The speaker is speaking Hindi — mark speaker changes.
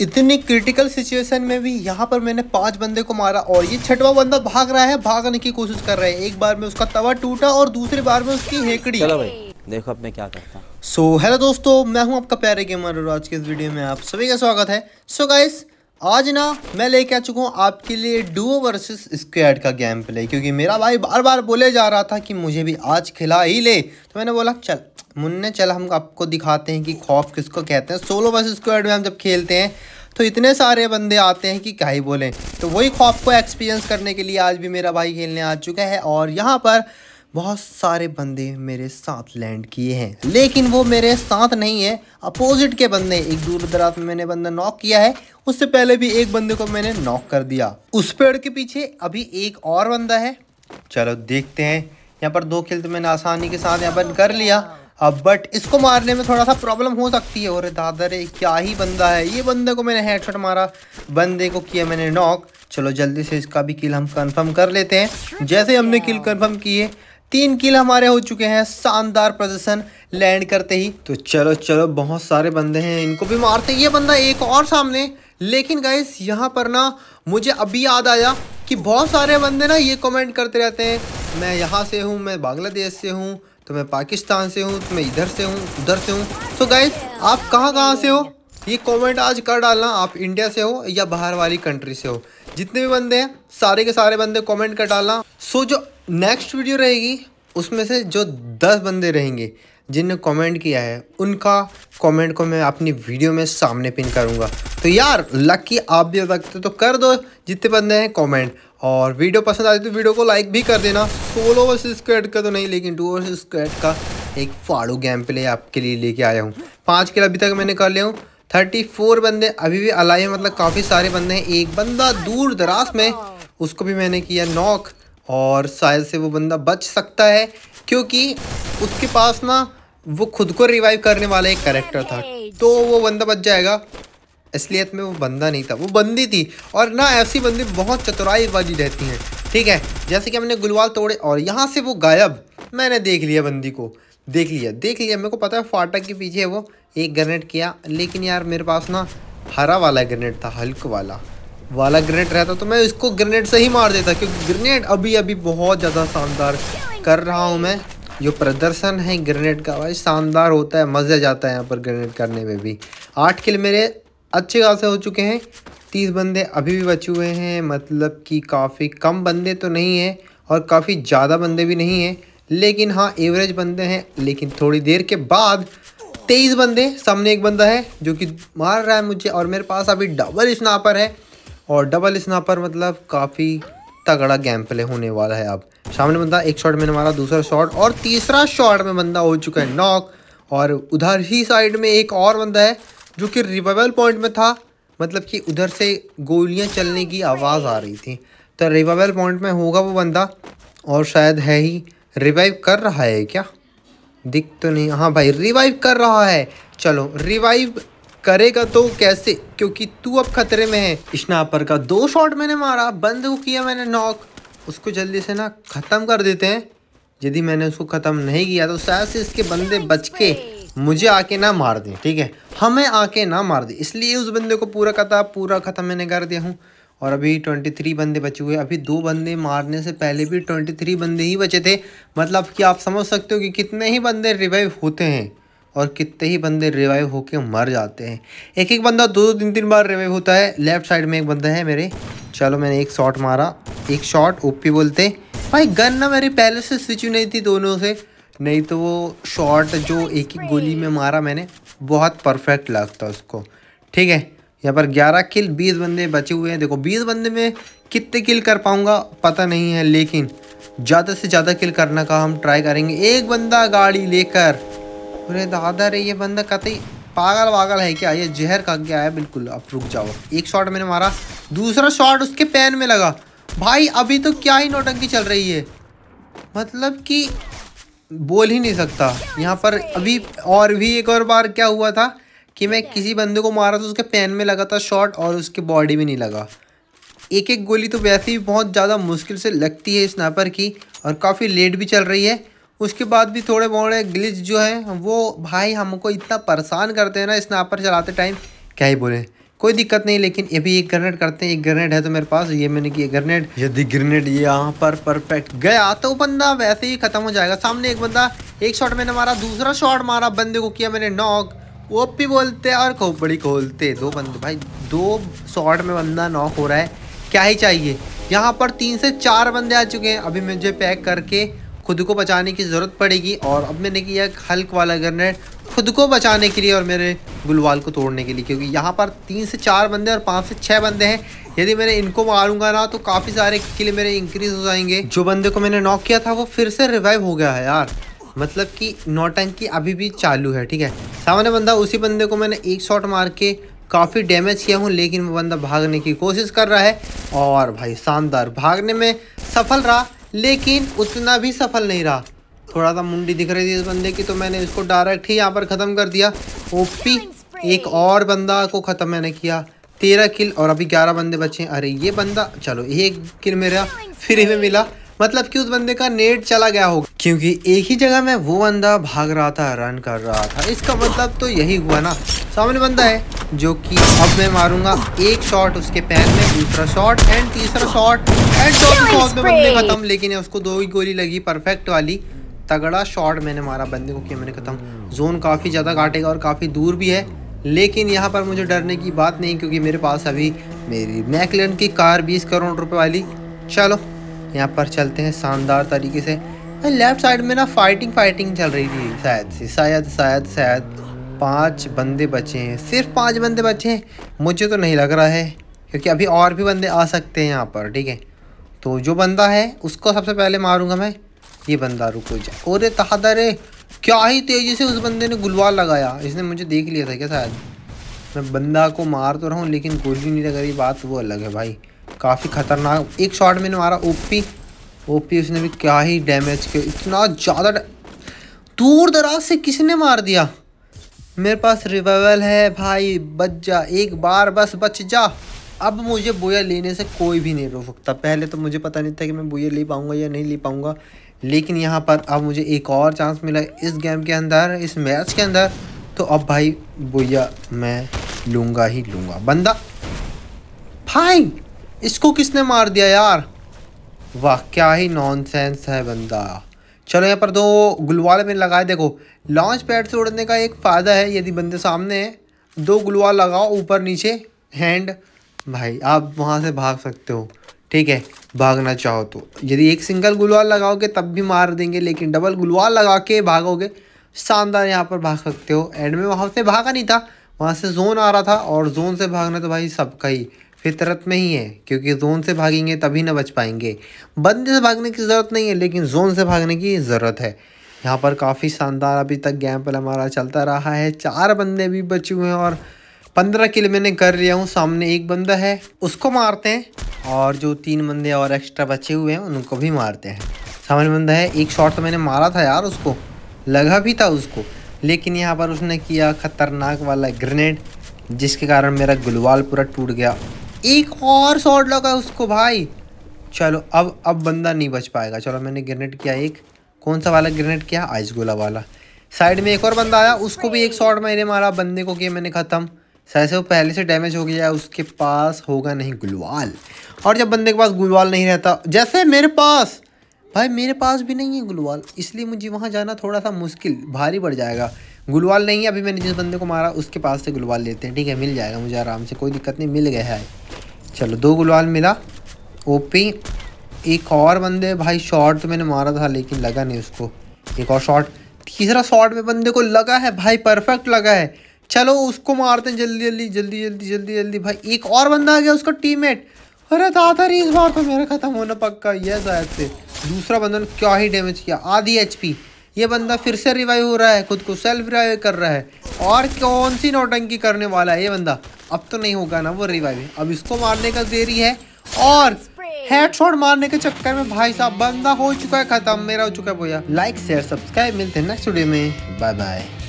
Speaker 1: इतनी क्रिटिकल सिचुएशन में भी यहाँ पर मैंने पांच बंदे को मारा और ये छठवा बंदा भाग रहा है भागने की कोशिश कर रहा है एक बार में उसका तवा टूटा और दूसरी बार में उसकी हेकड़ी चलो भाई देखो अब मैं क्या करता हूँ सो हेलो दोस्तों मैं हूँ आपका प्यारे गेमर और आज के इस वीडियो में आप सभी का स्वागत है सो so, गाइस आज ना मैं लेके आ चुका हूँ आपके लिए डुओ वर्सेस स्क्वाड का गेम प्ले क्योंकि मेरा भाई बार बार बोले जा रहा था कि मुझे भी आज खिला ही ले तो मैंने बोला चल मुन्ने चल हम आपको दिखाते हैं कि खौफ किसको कहते हैं सोलो बस स्क्वाड में हम जब खेलते हैं तो इतने सारे बंदे आते हैं कि क्या ही बोलें तो वही खौफ को एक्सपीरियंस करने के लिए आज भी मेरा भाई खेलने आ चुका है और यहाँ पर बहुत सारे बंदे मेरे साथ लैंड किए हैं लेकिन वो मेरे साथ नहीं है अपोजिट के बंदे एक दूर दराज में मैंने बंदा नॉक किया है उससे पहले भी एक बंदे को मैंने नॉक कर दिया उस पेड़ के पीछे अभी एक और बंदा है चलो देखते हैं यहाँ पर दो खेल तो मैंने आसानी के साथ यहाँ पर कर लिया अब बट इसको मारने में थोड़ा सा प्रॉब्लम हो सकती है और दादा रे क्या ही बंदा है ये बंदे को मैंने हेडशॉट मारा बंदे को किया मैंने नॉक चलो जल्दी से इसका भी किल हम कंफर्म कर लेते हैं जैसे हमने किल कंफर्म किए तीन किल हमारे हो चुके हैं शानदार प्रदर्शन लैंड करते ही तो चलो चलो बहुत सारे बंदे हैं इनको भी मारते ये बंदा एक और सामने लेकिन गाइस यहाँ पर ना मुझे अभी याद आया कि बहुत सारे बंदे ना ये कमेंट करते रहते हैं मैं यहाँ से हूँ मैं बांग्लादेश से हूँ तो मैं पाकिस्तान से हूँ तो मैं इधर से हूँ उधर से हूँ सो गाइज आप कहाँ कहाँ से हो ये कमेंट आज कर डालना आप इंडिया से हो या बाहर वाली कंट्री से हो जितने भी बंदे हैं सारे के सारे बंदे कमेंट कर डालना सो जो नेक्स्ट वीडियो रहेगी उसमें से जो दस बंदे रहेंगे जिनने कमेंट किया है उनका कमेंट को मैं अपनी वीडियो में सामने पिन करूँगा तो यार लकी आप भी हो सकते तो कर दो जितने बंदे हैं कॉमेंट और वीडियो पसंद आती तो वीडियो को लाइक भी कर देना सोलो वर्स स्क्वेड का तो नहीं लेकिन टू वर्स स्क्वेड का एक फाड़ू गेम प्ले आपके लिए लेके आया हूँ पाँच किलो अभी तक मैंने कर लिया हूँ थर्टी फोर बंदे अभी भी अलाए हैं मतलब काफ़ी सारे बंदे हैं एक बंदा दूर दराज में उसको भी मैंने किया नॉक और शायद से वो बंदा बच सकता है क्योंकि उसके पास ना वो खुद को रिवाइव करने वाला एक करेक्टर था तो वो बंदा बच जाएगा असलियत में वो बंदा नहीं था वो बंदी थी और ना ऐसी बंदी बहुत चतुराई वाली रहती हैं ठीक है जैसे कि हमने गुलवाल तोड़े और यहाँ से वो गायब मैंने देख लिया बंदी को देख लिया देख लिया मेरे को पता है फाटक के पीछे वो एक ग्रेनेड किया लेकिन यार मेरे पास ना हरा वाला ग्रेनेड था हल्क वाला वाला ग्रेनेड रहता तो मैं इसको ग्रेनेड से ही मार देता क्योंकि ग्रेनेड अभी अभी बहुत ज़्यादा शानदार कर रहा हूँ मैं जो प्रदर्शन है ग्रेनेड का भाई शानदार होता है मज़ा जाता है यहाँ पर ग्रेनेड करने में भी आठ किल मेरे अच्छे खासे हो चुके हैं तीस बंदे अभी भी बचे हुए हैं मतलब कि काफ़ी कम बंदे तो नहीं हैं और काफ़ी ज़्यादा बंदे भी नहीं हैं लेकिन हाँ एवरेज बंदे हैं लेकिन थोड़ी देर के बाद तेईस बंदे सामने एक बंदा है जो कि मार रहा है मुझे और मेरे पास अभी डबल स्नापर है और डबल स्नापर मतलब काफ़ी तगड़ा गेम प्ले होने वाला है अब सामने बंदा एक शॉट मैंने मारा दूसरा शॉट और तीसरा शॉट में बंदा हो चुका है नॉक और उधर ही साइड में एक और बंदा है जो कि रिवाइवल पॉइंट में था मतलब कि उधर से गोलियां चलने की आवाज़ आ रही थी तो रिवाइवल पॉइंट में होगा वो बंदा और शायद है ही रिवाइव कर रहा है क्या दिख तो नहीं हाँ भाई रिवाइव कर रहा है चलो रिवाइव करेगा तो कैसे क्योंकि तू अब खतरे में है स्नापर का दो शॉट मैंने मारा बंद किया मैंने नॉक उसको जल्दी से ना ख़त्म कर देते हैं यदि मैंने उसको ख़त्म नहीं किया तो शायद से इसके बंदे बच के मुझे आके ना मार दें ठीक है हमें आके ना मार दें इसलिए उस बंदे को पूरा कता पूरा ख़त्म मैंने कर दिया हूँ और अभी ट्वेंटी थ्री बंदे बचे हुए अभी दो बंदे मारने से पहले भी ट्वेंटी थ्री बंदे ही बचे थे मतलब कि आप समझ सकते हो कि कितने ही बंदे रिवाइव होते हैं और कितने ही बंदे रिवाइव होके मर जाते हैं एक एक बंदा दो दो तीन तीन बार रिवाइव होता है लेफ्ट साइड में एक बंदा है मेरे चलो मैंने एक शॉट मारा एक शॉट ओपी बोलते भाई गन ना मेरी पहले से स्विच नहीं थी दोनों से नहीं तो वो शॉट जो एक ही गोली में मारा मैंने बहुत परफेक्ट लगता उसको ठीक है यहाँ पर 11 किल 20 बंदे बचे हुए हैं देखो 20 बंदे में कितने किल कर पाऊँगा पता नहीं है लेकिन ज़्यादा से ज़्यादा किल करने का हम ट्राई करेंगे एक बंदा गाड़ी लेकर अरे दादा रे ये बंदा कतई पागल वागल है क्या ये जहर का गया है बिल्कुल अब रुक जाओ एक शॉट मैंने मारा दूसरा शॉट उसके पैन में लगा भाई अभी तो क्या ही नोटंकी चल रही है मतलब कि बोल ही नहीं सकता यहाँ पर अभी और भी एक और बार क्या हुआ था कि मैं किसी बंदे को मारा तो उसके पैन में लगा था शॉट और उसके बॉडी में नहीं लगा एक एक गोली तो वैसे ही बहुत ज़्यादा मुश्किल से लगती है स्नाइपर की और काफ़ी लेट भी चल रही है उसके बाद भी थोड़े बहुत ग्लिच जो है वो भाई हमको इतना परेशान करते हैं ना स्नाइपर चलाते टाइम क्या ही बोलें कोई दिक्कत नहीं लेकिन ये भी एक ग्रेनेड करते हैं एक ग्रेनेड है तो मेरे पास ये मैंने की ग्रेनेड यदि ग्रेनेड यहाँ पर परफेक्ट गया तो बंदा वैसे ही खत्म हो जाएगा सामने एक बंदा एक शॉट मैंने मारा दूसरा शॉट मारा बंदे को किया मैंने नॉक वो भी बोलते और खोपड़ी खोलते दो बंदे भाई दो शॉट में बंदा नॉक हो रहा है क्या ही चाहिए यहाँ पर तीन से चार बंदे आ चुके हैं अभी मुझे पैक करके खुद को बचाने की ज़रूरत पड़ेगी और अब मैंने किया हल्क वाला ग्रेनेड खुद को बचाने के लिए और मेरे बुलवाल को तोड़ने के लिए क्योंकि यहाँ पर तीन से चार बंदे और पाँच से छः बंदे हैं यदि मैंने इनको मारूंगा ना तो काफ़ी सारे किले मेरे इंक्रीज हो जाएंगे जो बंदे को मैंने नॉक किया था वो फिर से रिवाइव हो गया है यार मतलब कि की अभी भी चालू है ठीक है सामान्य बंदा उसी बंदे को मैंने एक शॉट मार के काफ़ी डैमेज किया हूँ लेकिन वो बंदा भागने की कोशिश कर रहा है और भाई शानदार भागने में सफल रहा लेकिन उतना भी सफल नहीं रहा थोड़ा सा मुंडी दिख रही थी इस बंदे की तो मैंने इसको डायरेक्ट ही यहाँ पर ख़त्म कर दिया ओपी एक और बंदा को ख़त्म मैंने किया तेरह किल और अभी ग्यारह बंदे बचे हैं अरे ये बंदा चलो एक किल मेरा फ्री में मिला मतलब कि उस बंदे का नेट चला गया होगा क्योंकि एक ही जगह में वो बंदा भाग रहा था रन कर रहा था इसका मतलब तो यही हुआ ना सामने बंदा है जो कि अब मैं मारूंगा एक शॉट उसके पैर में दूसरा शॉट एंड तीसरा शॉट एंड बंदे खत्म लेकिन उसको दो ही गोली लगी परफेक्ट वाली तगड़ा शॉट मैंने मारा बंदे को कि मैंने खत्म जोन काफ़ी ज़्यादा काटेगा और काफ़ी दूर भी है लेकिन यहाँ पर मुझे डरने की बात नहीं क्योंकि मेरे पास अभी मेरी मैकलन की कार बीस करोड़ रुपए वाली चलो यहाँ पर चलते हैं शानदार तरीके से लेफ़्ट साइड में ना फाइटिंग फाइटिंग चल रही थी शायद से शायद शायद शायद पांच बंदे बचे हैं सिर्फ पांच बंदे बचे हैं मुझे तो नहीं लग रहा है क्योंकि अभी और भी बंदे आ सकते हैं यहाँ पर ठीक है तो जो बंदा है उसको सबसे पहले मारूंगा मैं ये बंदा रुको जाए और तादर क्या ही तेज़ी से उस बंदे ने गुलवार लगाया इसने मुझे देख लिया था क्या शायद मैं बंदा को मार तो रहा हूँ लेकिन गोली नहीं लग रही बात वो अलग है भाई काफ़ी ख़तरनाक एक शॉट मैंने मारा ओपी ओपी उसने भी क्या ही डैमेज किया इतना ज़्यादा दूर दराज से किसने मार दिया मेरे पास रिवाइवल है भाई बच जा एक बार बस बच जा अब मुझे बोया लेने से कोई भी नहीं रोक सकता पहले तो मुझे पता नहीं था कि मैं बोया ले पाऊँगा या नहीं ले पाऊँगा लेकिन यहाँ पर अब मुझे एक और चांस मिला इस गेम के अंदर इस मैच के अंदर तो अब भाई भैया मैं लूँगा ही लूँगा बंदा भाई इसको किसने मार दिया यार वाह क्या ही नॉनसेंस है बंदा चलो यहाँ पर दो गुलवाल में लगाए देखो लॉन्च पैड से उड़ने का एक फ़ायदा है यदि बंदे सामने हैं दो गुलवाल लगाओ ऊपर नीचे हैंड भाई आप वहाँ से भाग सकते हो ठीक है भागना चाहो तो यदि एक सिंगल गुलवार लगाओगे तब भी मार देंगे लेकिन डबल गुलवार लगा के भागोगे शानदार यहाँ पर भाग सकते हो एंड में वहाँ से भागा नहीं था वहाँ से जोन आ रहा था और जोन से भागना तो भाई सबका ही फितरत में ही है क्योंकि जोन से भागेंगे तभी ना बच पाएंगे बंदे से भागने की ज़रूरत नहीं है लेकिन जोन से भागने की ज़रूरत है यहाँ पर काफ़ी शानदार अभी तक गैम पर हमारा चलता रहा है चार बंदे भी बचे हुए हैं और पंद्रह किल मैंने कर लिया हूँ सामने एक बंदा है उसको मारते हैं और जो तीन बंदे और एक्स्ट्रा बचे हुए हैं उनको भी मारते हैं सामने बंदा है एक शॉट तो मैंने मारा था यार उसको लगा भी था उसको लेकिन यहाँ पर उसने किया ख़तरनाक वाला ग्रेनेड जिसके कारण मेरा गुलवाल पूरा टूट गया एक और शॉट लगा उसको भाई चलो अब अब बंदा नहीं बच पाएगा चलो मैंने ग्रेनेड किया एक कौन सा वाला ग्रेनेड किया आइस गोला वाला साइड में एक और बंदा आया उसको भी एक शॉट मैंने मारा बंदे को किया मैंने ख़त्म शायद से वो पहले से डैमेज हो गया है उसके पास होगा नहीं गुलवाल और जब बंदे के पास गुलवाल नहीं रहता जैसे मेरे पास भाई मेरे पास भी नहीं है गुलवाल इसलिए मुझे वहाँ जाना थोड़ा सा मुश्किल भारी पड़ जाएगा गुलवाल नहीं है अभी मैंने जिस बंदे को मारा उसके पास से गुलवाल लेते हैं ठीक है मिल जाएगा मुझे आराम से कोई दिक्कत नहीं मिल गया है चलो दो गुलवाल मिला ओपी एक और बंदे भाई शॉर्ट तो मैंने मारा था लेकिन लगा नहीं उसको एक और शॉर्ट तीसरा शॉर्ट में बंदे को लगा है भाई परफेक्ट लगा है चलो उसको मारते हैं जल्दी जल्दी जल्दी जल्दी जल्दी जल्दी भाई एक और बंदा आ गया उसका टीममेट अरे दादा रही इस बार तो मेरा खत्म होना पक्का ये शायद से दूसरा बंदा ने क्या ही डैमेज किया आधी एचपी ये बंदा फिर से रिवाइव हो रहा है खुद को सेल्फ रिवाइव कर रहा है और कौन सी नौटंकी करने वाला है ये बंदा अब तो नहीं होगा ना वो रिवाइव अब इसको मारने का देरी है और हेडशॉट मारने के चक्कर में भाई साहब बंदा हो चुका है खत्म मेरा हो चुका है भैया लाइक शेयर सब्सक्राइब मिलते हैं नेक्स्ट वीडियो में बाय बाय